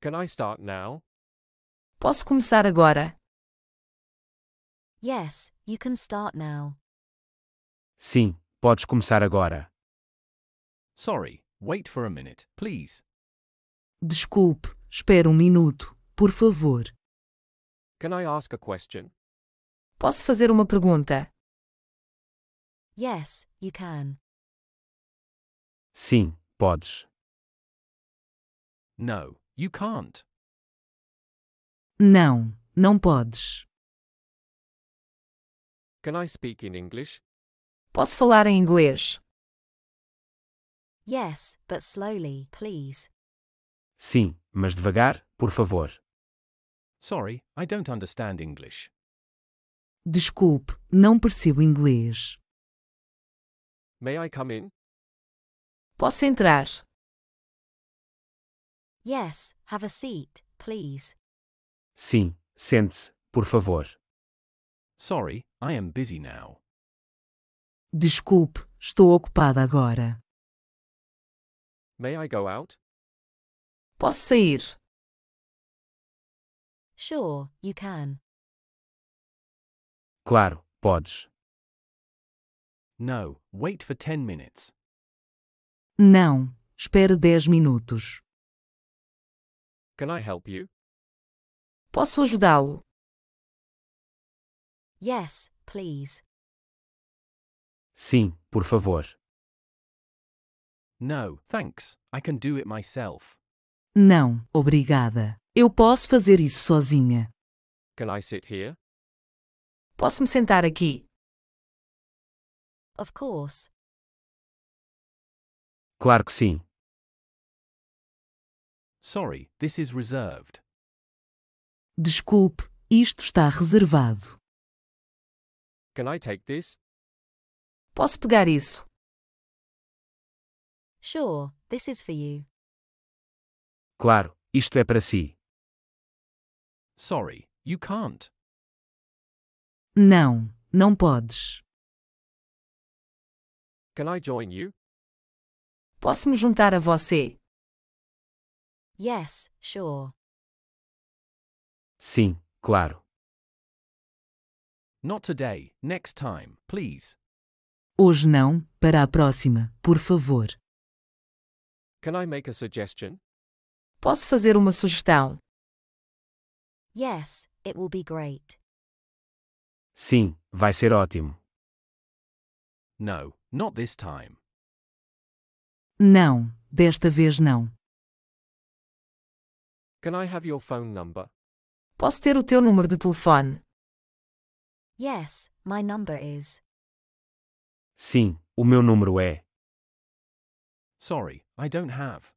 Can I start now? Posso começar agora? Yes, you can start now. Sim, podes começar agora. Sorry, wait for a minute, please. Desculpe, espera um minuto, por favor. Can I ask a question? Posso fazer uma pergunta? Yes, you can. Sim, podes. No, You can't. Não, não podes. Can I speak in English? Posso falar em inglês? Yes, but slowly, please. Sim, mas devagar, por favor. Sorry, I don't understand English. Desculpe, não percebo inglês. May I come in? Posso entrar? Yes, have a seat, please. Sim, sente-se, por favor. Sorry, I am busy now. Desculpe, estou ocupada agora. May I go out? Posso sair? Sure, you can. Claro, podes. No, wait for 10 minutes. Não, espere 10 minutos. Can I help you? Posso ajudá-lo? Yes, please. Sim, por favor. No, thanks. I can do it myself. Não, obrigada. Eu posso fazer isso sozinha. Can I sit here? Posso me sentar aqui? Of course. Claro que sim. Sorry, this is reserved. Desculpe, isto está reservado. Can I take this? Posso pegar isso? Sure, this is for you. Claro, isto é para si. Sorry, you can't. Não, não podes. Can I join you? Posso me juntar a você? Yes, sure. Sim, claro. Not today, next time, please. Hoje não, para a próxima, por favor. Can I make a suggestion? Posso fazer uma sugestão? Yes, it will be great. Sim, vai ser ótimo. No, not this time. Não, desta vez não. Can I have your phone number? Posso ter o teu número de telefone? Yes, my number is. Sim, o meu número é. Sorry, I don't have.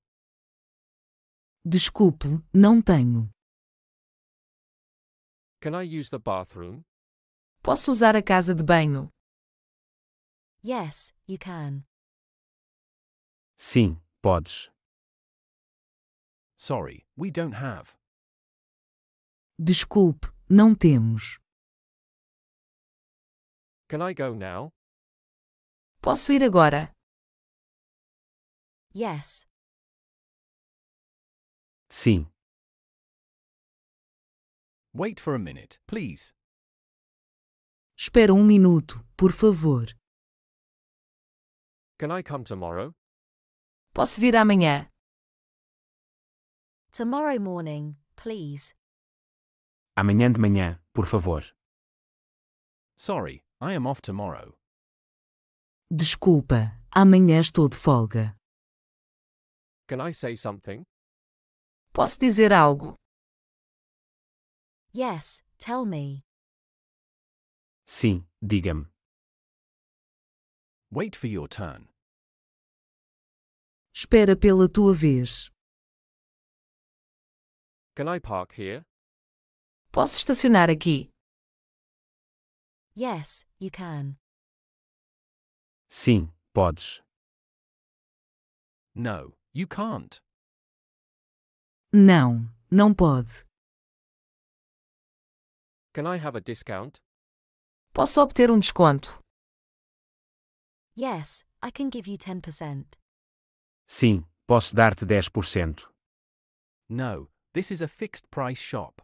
Desculpe, não tenho. Can I use the bathroom? Posso usar a casa de banho? Yes, you can. Sim, podes. Sorry, we don't have. Desculpe, não temos. Can I go now? Posso ir agora? Yes. Sim. Wait for a minute, please. Espera um minuto, por favor. Can I come tomorrow? Posso vir amanhã? Tomorrow morning, please. Amanhã de manhã, por favor. Sorry, I am off tomorrow. Desculpa, amanhã estou de folga. Can I say something? Posso dizer algo? Yes, tell me. Sim, diga-me. Wait for your turn. Espera pela tua vez. Can I park here? Posso estacionar aqui? Yes, you can. Sim, podes. No, you can't. Não, não pode. Can I have a discount? Posso obter um desconto? Yes, I can give you 10%. Sim, posso dar-te 10%. No, This is a fixed price shop.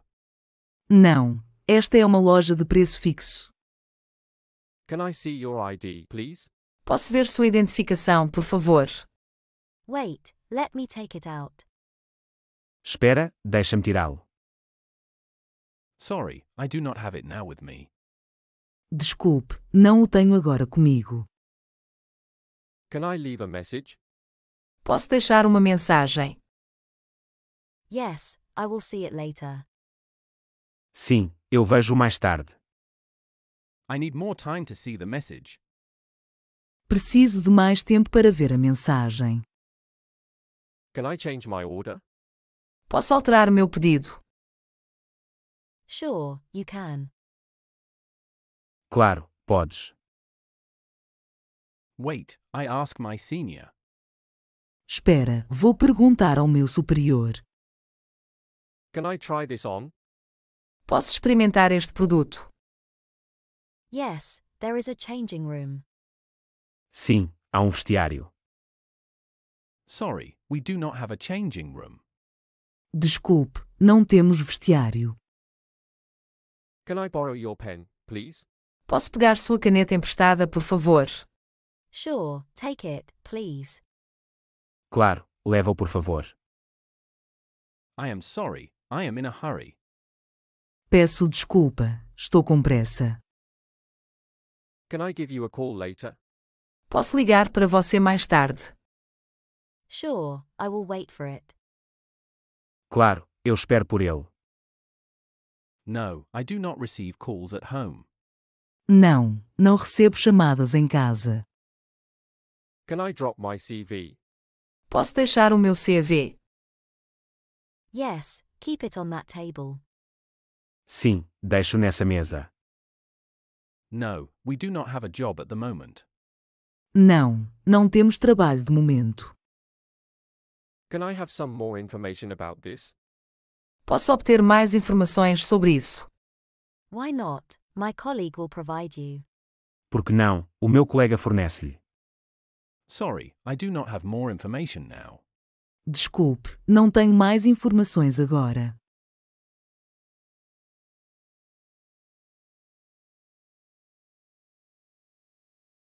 Não, esta é uma loja de preço fixo. Can I see your ID, please? Posso ver sua identificação, por favor? Wait, let me take it out. Espera, deixa-me tirá-lo. Sorry, I do not have it now with me. Desculpe, não o tenho agora comigo. Can I leave a message? Posso deixar uma mensagem? Yes, I will see it later. Sim, eu vejo mais tarde. I need more time to see the message. Preciso de mais tempo para ver a mensagem. Can I change my order? Posso alterar o meu pedido? Sure, you can. Claro, podes. Wait, I ask my senior. Espera, vou perguntar ao meu superior. Can I try this on? Posso experimentar este produto? Yes, there is a changing room. Sim, há um vestiário. Sorry, we do not have a changing room. Desculpe, não temos vestiário. Can I borrow your pen, please? Posso pegar sua caneta emprestada, por favor? Sure, take it, please. Claro, leva-o por favor. I am sorry, I am in a hurry. Peço desculpa, estou com pressa. Can I give you a call later? Posso ligar para você mais tarde. Sure, I will wait for it. Claro, eu espero por ele. No, I do not receive calls at home. Não, não recebo chamadas em casa. Can I drop my CV? Posso deixar o meu CV? Yes, Keep it on that table. Sim, deixo nessa mesa. No, we do not have a job at the moment. Não, não temos trabalho de momento. Can I have some more information about this? Posso obter mais informações sobre isso? Why not? My colleague will provide you. Porque não, o meu colega fornece-lhe. Sorry, I do not have more information now. Desculpe, não tenho mais informações agora.